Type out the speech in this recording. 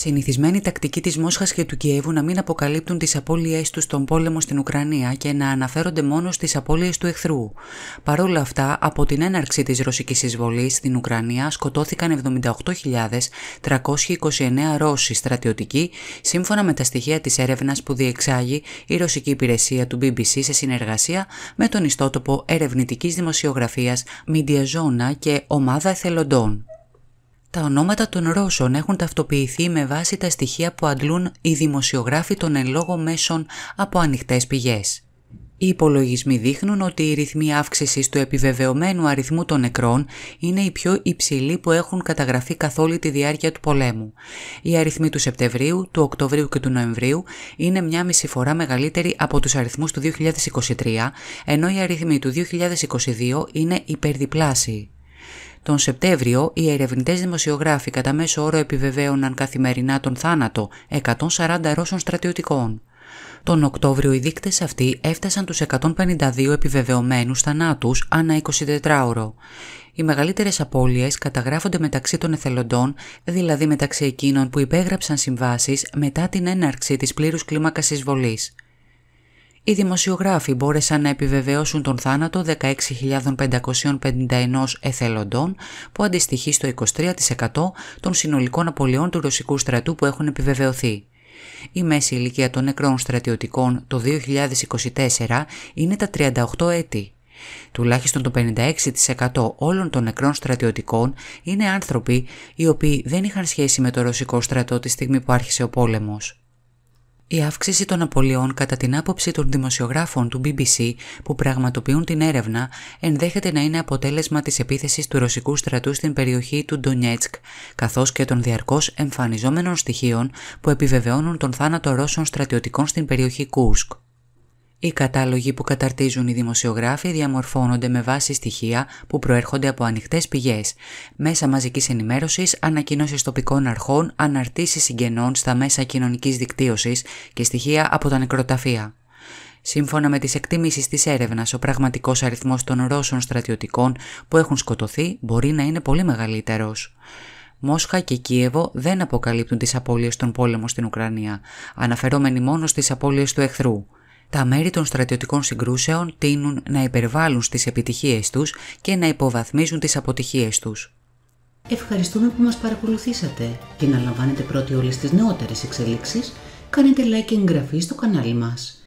Συνηθισμένη τακτική της Μόσχας και του Κιέβου να μην αποκαλύπτουν τις απώλειές τους στον πόλεμο στην Ουκρανία και να αναφέρονται μόνο στις απώλειες του εχθρού. Παρ' όλα αυτά, από την έναρξη της ρωσικής εισβολής στην Ουκρανία σκοτώθηκαν 78.329 Ρώσοι στρατιωτικοί, σύμφωνα με τα στοιχεία της έρευνας που διεξάγει η ρωσική υπηρεσία του BBC σε συνεργασία με τον ιστότοπο ερευνητικής δημοσιογραφίας Media Zona και ομάδα εθελοντών. Τα ονόματα των Ρώσων έχουν ταυτοποιηθεί με βάση τα στοιχεία που αντλούν οι δημοσιογράφοι των εν λόγω μέσων από ανοιχτές πηγές. Οι υπολογισμοί δείχνουν ότι οι ρυθμοί αύξησης του επιβεβαιωμένου αριθμού των νεκρών είναι οι πιο υψηλοί που έχουν καταγραφεί καθ' όλη τη διάρκεια του πολέμου. Οι αριθμοί του Σεπτεμβρίου, του Οκτωβρίου και του Νοεμβρίου είναι μια μισή φορά μεγαλύτεροι από τους αριθμούς του 2023, ενώ οι αριθμοί του 2022 είναι υπερδιπλάσιοι. Τον Σεπτέμβριο, οι ερευνητές δημοσιογράφοι κατά μέσο όρο επιβεβαίωναν καθημερινά τον θάνατο 140 Ρώσων στρατιωτικών. Τον Οκτώβριο οι δείκτες αυτοί έφτασαν τους 152 επιβεβαιωμένους θανάτους ανά 24ωρο. Οι μεγαλύτερες απώλειες καταγράφονται μεταξύ των εθελοντών, δηλαδή μεταξύ εκείνων που υπέγραψαν συμβάσεις μετά την έναρξη της πλήρους κλίμακας εισβολής. Οι δημοσιογράφοι μπόρεσαν να επιβεβαιώσουν τον θάνατο 16.551 εθελοντών που αντιστοιχεί στο 23% των συνολικών απολειών του ρωσικού στρατού που έχουν επιβεβαιωθεί. Η μέση ηλικία των νεκρών στρατιωτικών το 2024 είναι τα 38 έτη. Τουλάχιστον το 56% όλων των νεκρών στρατιωτικών είναι άνθρωποι οι οποίοι δεν είχαν σχέση με το ρωσικό στρατό τη στιγμή που άρχισε ο πόλεμος. Η αύξηση των απολειών κατά την άποψη των δημοσιογράφων του BBC που πραγματοποιούν την έρευνα ενδέχεται να είναι αποτέλεσμα της επίθεσης του ρωσικού στρατού στην περιοχή του Ντονιέτσκ καθώς και των διαρκώς εμφανιζόμενων στοιχείων που επιβεβαιώνουν τον θάνατο Ρώσων στρατιωτικών στην περιοχή Κούρσκ. Οι κατάλογοι που καταρτίζουν οι δημοσιογράφοι διαμορφώνονται με βάση στοιχεία που προέρχονται από ανοιχτές πηγές, μέσα μαζικής ενημέρωσης, ανακοινώσεις τοπικών αρχών, αναρτήσεις συγγενών στα μέσα κοινωνικής δικτύωσης και στοιχεία από τα νεκροταφεία. Σύμφωνα με τις εκτίμησεις της έρευνας, ο πραγματικός αριθμός των Ρώσων στρατιωτικών που έχουν σκοτωθεί μπορεί να είναι πολύ μεγαλύτερος. Μόσχα και Κίεβο δεν αποκαλύπτουν τις απώλειες των πόλεμων στην Ουκρανία, αναφερόμενοι μόνο στις απώλειες του εχθρού τα μέρη των στρατιωτικών συγκρούσεων τείνουν να υπερβάλλουν στις επιτυχίες τους και να υποβαθμίζουν τις αποτυχίες τους. Ευχαριστούμε που μας παρακολουθήσατε και να λαμβάνετε πρώτοι όλες τις νεότερες εξελίξεις, κάνετε like και εγγραφή στο κανάλι μας.